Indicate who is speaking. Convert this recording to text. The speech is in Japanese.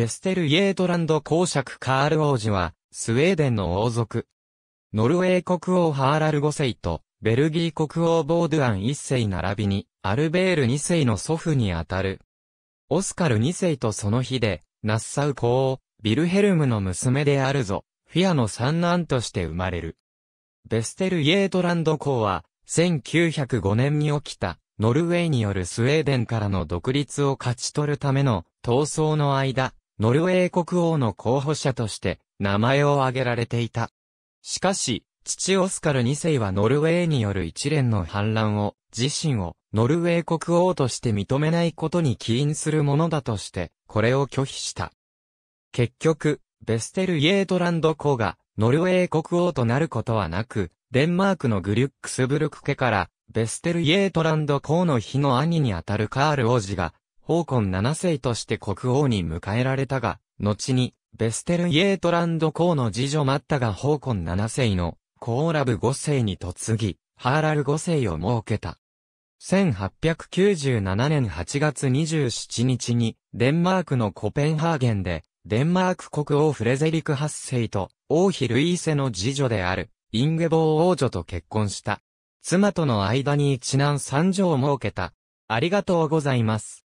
Speaker 1: ベステル・イェートランド公爵カール王子は、スウェーデンの王族。
Speaker 2: ノルウェー国王ハーラル5世と、ベルギー国王ボードゥアン1世並びに、アルベール2世の祖父にあたる。オスカル2世とその日で、ナッサウ公王、ビルヘルムの娘であるぞ、フィアの三男として生まれる。ベステル・イェートランド公は、1905年に起きた、ノルウェーによるスウェーデンからの独立を勝ち取るための、闘争の間、ノルウェー国王の候補者として名前を挙げられていた。しかし、父オスカル2世はノルウェーによる一連の反乱を、自身をノルウェー国王として認めないことに起因するものだとして、これを拒否した。結局、ベステル・イエートランド公が、ノルウェー国王となることはなく、デンマークのグリュックスブルク家から、ベステル・イエートランド公の日の兄にあたるカール王子が、王根七世として国王に迎えられたが、後に、ベステル・イエートランド公の次女マッタが宝根七世の、コーラブ五世に嫁ぎ、ハーラル五世を設けた。1897年8月27日に、デンマークのコペンハーゲンで、デンマーク国王フレゼリク8世と、王妃ルイーセの次女である、インゲボー王女と結婚した。妻との間に一男三
Speaker 1: 女を設けた。ありがとうございます。